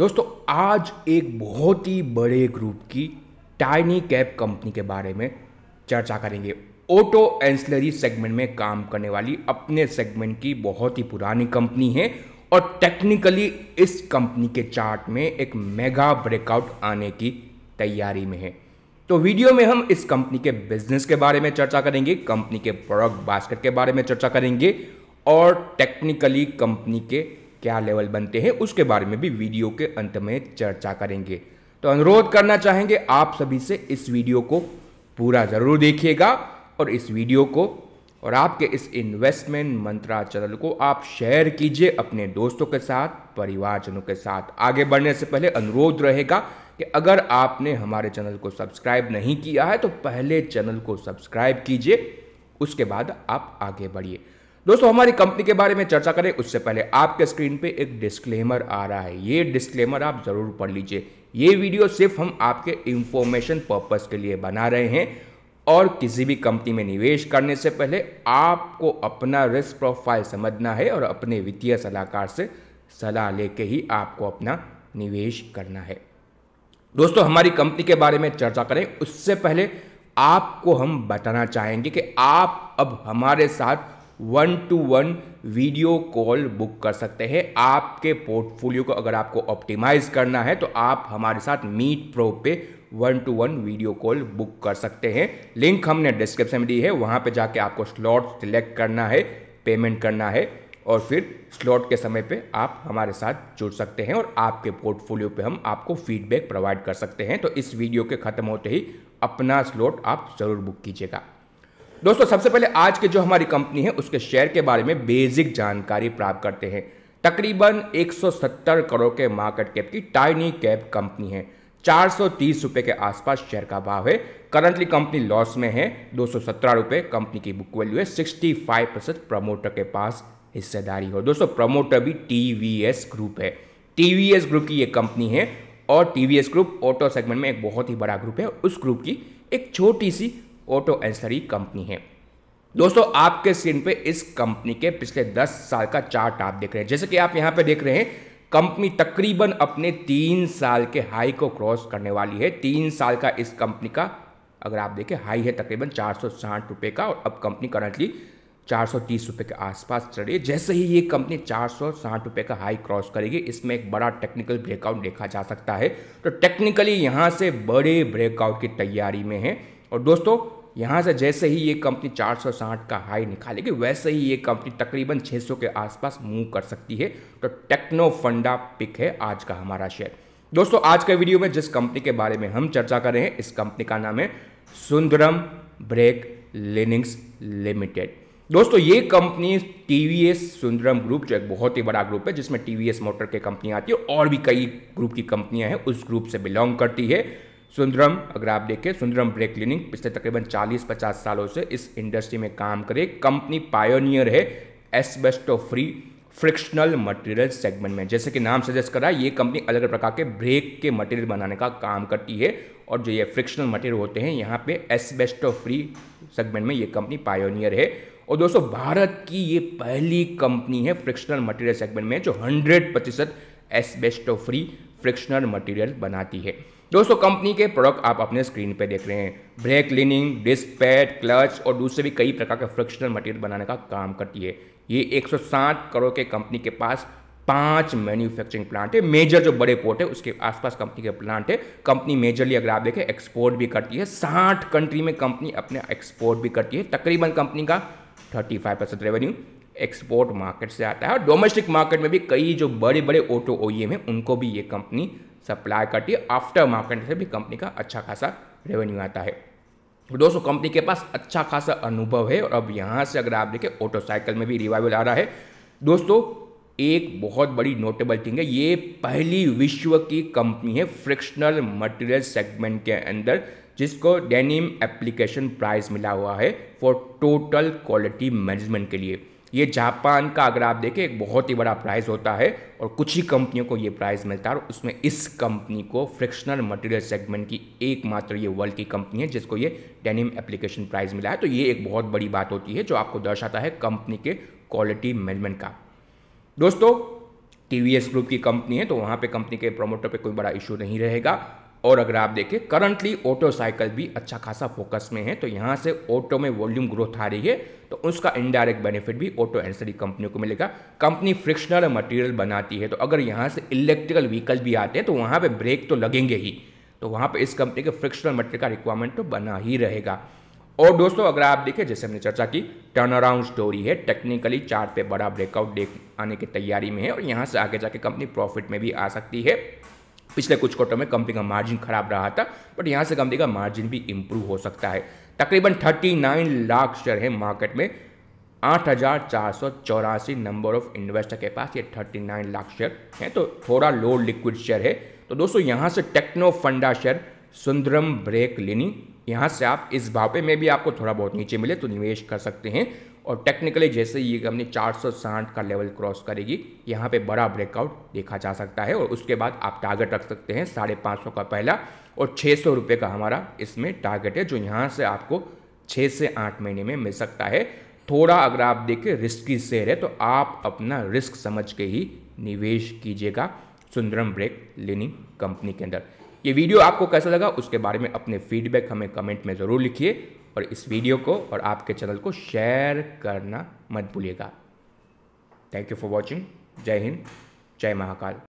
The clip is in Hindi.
दोस्तों आज एक बहुत ही बड़े ग्रुप की टाइनी कैप कंपनी के बारे में चर्चा करेंगे ऑटो एंसलरी सेगमेंट में काम करने वाली अपने सेगमेंट की बहुत ही पुरानी कंपनी है और टेक्निकली इस कंपनी के चार्ट में एक मेगा ब्रेकआउट आने की तैयारी में है तो वीडियो में हम इस कंपनी के बिजनेस के बारे में चर्चा करेंगे कंपनी के प्रोडक्ट बास्केट के बारे में चर्चा करेंगे और टेक्निकली कंपनी के क्या लेवल बनते हैं उसके बारे में भी वीडियो के अंत में चर्चा करेंगे तो अनुरोध करना चाहेंगे आप सभी से इस वीडियो को पूरा ज़रूर देखिएगा और इस वीडियो को और आपके इस इन्वेस्टमेंट मंत्रा चैनल को आप शेयर कीजिए अपने दोस्तों के साथ परिवारजनों के साथ आगे बढ़ने से पहले अनुरोध रहेगा कि अगर आपने हमारे चैनल को सब्सक्राइब नहीं किया है तो पहले चैनल को सब्सक्राइब कीजिए उसके बाद आप आगे बढ़िए दोस्तों हमारी कंपनी के बारे में चर्चा करें उससे पहले आपके स्क्रीन पे एक डिस्क्लेमर आ रहा है ये डिस्क्लेमर आप ज़रूर पढ़ लीजिए ये वीडियो सिर्फ हम आपके इंफॉर्मेशन पर्पज़ के लिए बना रहे हैं और किसी भी कंपनी में निवेश करने से पहले आपको अपना रिस्क प्रोफाइल समझना है और अपने वित्तीय सलाहकार से सलाह लेके ही आपको अपना निवेश करना है दोस्तों हमारी कंपनी के बारे में चर्चा करें उससे पहले आपको हम बताना चाहेंगे कि आप अब हमारे साथ one to one video call book कर सकते हैं आपके पोर्टफोलियो को अगर आपको ऑप्टिमाइज करना है तो आप हमारे साथ मीट प्रो पे one to one video call book कर सकते हैं लिंक हमने डिस्क्रिप्शन में दी है वहाँ पे जाके आपको स्लॉट सिलेक्ट करना है पेमेंट करना है और फिर स्लॉट के समय पे आप हमारे साथ जुड़ सकते हैं और आपके पोर्टफोलियो पे हम आपको फीडबैक प्रोवाइड कर सकते हैं तो इस वीडियो के ख़त्म होते ही अपना स्लॉट आप ज़रूर बुक कीजिएगा दोस्तों सबसे पहले आज के जो हमारी कंपनी है उसके शेयर के बारे में बेसिक जानकारी प्राप्त करते हैं तकरीबन 170 करोड़ के मार्केट कैप की टाइनी कैप कंपनी है चार सौ के आसपास शेयर का भाव है करंटली कंपनी लॉस में है दो सौ कंपनी की बुक वैल्यू है 65 परसेंट प्रमोटर के पास हिस्सेदारी हो दोस्तों प्रमोटर भी टी ग्रुप है टी ग्रुप की ये कंपनी है और टी ग्रुप ऑटो सेगमेंट में एक बहुत ही बड़ा ग्रुप है उस ग्रुप की एक छोटी सी ऑटो एंसरी कंपनी है दोस्तों आपके स्क्रीन पे इस कंपनी के पिछले 10 साल का चार्ट आप देख रहे हैं जैसे कि आप यहां पे देख रहे हैं कंपनी तकरीबन अपने तीन साल के हाई को क्रॉस करने वाली है तीन साल का इस कंपनी का अगर आप देखें हाई है तकरीबन चार सौ का और अब कंपनी करंटली चार सौ के आसपास चल रही है जैसे ही ये कंपनी चार सौ का हाई क्रॉस करेगी इसमें एक बड़ा टेक्निकल ब्रेकआउट देखा जा सकता है तो टेक्निकली यहाँ से बड़े ब्रेकआउट की तैयारी में है और दोस्तों यहाँ से जैसे ही ये कंपनी चार का हाई निकालेगी वैसे ही ये कंपनी तकरीबन 600 के आसपास मूव कर सकती है तो टेक्नो फंडा पिक है आज का हमारा शेयर दोस्तों आज के वीडियो में जिस कंपनी के बारे में हम चर्चा कर रहे हैं इस कंपनी का नाम है सुंदरम ब्रेक लिनिंग्स लिमिटेड दोस्तों ये कंपनी टीवीएस सुंदरम ग्रुप जो एक बहुत ही बड़ा ग्रुप है जिसमें टीवीएस मोटर की कंपनी आती है और भी कई ग्रुप की कंपनियां हैं उस ग्रुप से बिलोंग करती है सुंदरम अगर आप देखें सुंदरम ब्रेक क्लीनिंग पिछले तकरीबन 40-50 सालों से इस इंडस्ट्री में काम करे कंपनी पायोनियर है asbestos free frictional material segment में जैसे कि नाम सजेस्ट है ये कंपनी अलग अलग प्रकार के ब्रेक के मटेरियल बनाने का काम करती है और जो ये फ्रिक्शनल मटेरियल होते हैं यहाँ पे एसबेस्टो फ्री सेगमेंट में ये कंपनी पायोनियर है और दोस्तों भारत की ये पहली कंपनी है फ्रिक्शनल मटेरियल सेगमेंट में जो हंड्रेड प्रतिशत एसबेस्टो फ्री फ्रिक्शनल मटेरियल बनाती है दोस्तों कंपनी के प्रोडक्ट आप अपने स्क्रीन पर देख रहे हैं brake cleaning disc pad clutch और दूसरे भी कई प्रकार के फ्रिक्शनल मटेरियल बनाने का काम करती है ये 160 करोड़ के कंपनी के पास पांच मैन्युफैक्चरिंग प्लांट है मेजर जो बड़े पोर्ट है उसके आसपास कंपनी के प्लांट है कंपनी मेजरली अगर आप देखें एक्सपोर्ट भी करती है साठ कंट्री में कंपनी अपने एक्सपोर्ट भी करती है तकरीबन कंपनी का thirty five percent revenue export market से आता है और डोमेस्टिक मार्केट में भी कई जो बड़े बड़े ऑटो ओ है उनको भी ये कंपनी सप्लाई करती है आफ्टर मार्केट से भी कंपनी का अच्छा खासा रेवेन्यू आता है दोस्तों कंपनी के पास अच्छा खासा अनुभव है और अब यहाँ से अगर आप देखें ऑटोसाइकिल में भी रिवाइवल आ रहा है दोस्तों एक बहुत बड़ी नोटेबल थिंग है ये पहली विश्व की कंपनी है फ्रिक्शनल मटेरियल सेगमेंट के अंदर जिसको डेनिम एप्लीकेशन प्राइस मिला हुआ है फॉर टोटल क्वालिटी मैनेजमेंट के लिए ये जापान का अगर आप देखें एक बहुत ही बड़ा प्राइज़ होता है और कुछ ही कंपनियों को ये प्राइज़ मिलता है और उसमें इस कंपनी को फ्रिक्शनल मटेरियल सेगमेंट की एकमात्र ये वर्ल्ड की कंपनी है जिसको ये डेनिम एप्लीकेशन प्राइज़ मिला है तो ये एक बहुत बड़ी बात होती है जो आपको दर्शाता है कंपनी के क्वालिटी मैनेजमेंट का दोस्तों टी ग्रुप की कंपनी है तो वहाँ पे कंपनी के प्रोमोटर पे कोई बड़ा इशू नहीं रहेगा और अगर आप देखें करंटली ऑटो साइकिल भी अच्छा खासा फोकस में है तो यहाँ से ऑटो में वॉल्यूम ग्रोथ आ रही है तो उसका इनडायरेक्ट बेनिफिट भी ऑटो एंसरी कंपनी को मिलेगा कंपनी फ्रिक्शनल मटेरियल बनाती है तो अगर यहाँ से इलेक्ट्रिकल व्हीकल भी आते हैं तो वहाँ पर ब्रेक तो लगेंगे ही तो वहाँ पर इस कंपनी के फ्रिक्शनल मटेरियल का रिक्वायरमेंट तो बना ही रहेगा और दोस्तों अगर आप देखें जैसे हमने चर्चा की टर्न अराउंड स्टोरी है टेक्निकली चार्ट पे बड़ा ब्रेकआउट देख आने की तैयारी में है और यहाँ से आगे जाके कंपनी प्रॉफिट में भी आ सकती है पिछले कुछ क्वार्टर में कंपनी का मार्जिन खराब रहा था बट यहाँ से कंपनी का मार्जिन भी इम्प्रूव हो सकता है तकरीबन 39 लाख शेयर है मार्केट में आठ हज़ार चार सौ चौरासी नंबर ऑफ इन्वेस्टर के पास ये 39 लाख शेयर हैं तो थोड़ा लो लिक्विड शेयर है तो दोस्तों यहाँ से टेक्नो फंडा शेयर सुंदरम ब्रेक लिनी यहाँ से आप इस भापे में भी आपको थोड़ा बहुत नीचे मिले तो निवेश कर सकते हैं और टेक्निकली जैसे ये हमने चार का लेवल क्रॉस करेगी यहाँ पे बड़ा ब्रेकआउट देखा जा सकता है और उसके बाद आप टारगेट रख सकते हैं साढ़े पाँच सौ का पहला और छः सौ रुपये का हमारा इसमें टारगेट है जो यहाँ से आपको छः से आठ महीने में मिल सकता है थोड़ा अगर आप देखें रिस्की शेयर है तो आप अपना रिस्क समझ के ही निवेश कीजिएगा सुंदरम ब्रेक लेनिंग कंपनी के अंदर ये वीडियो आपको कैसा लगा उसके बारे में अपने फीडबैक हमें कमेंट में ज़रूर लिखिए और इस वीडियो को और आपके चैनल को शेयर करना मत भूलिएगा थैंक यू फॉर वॉचिंग जय हिंद जय महाकाल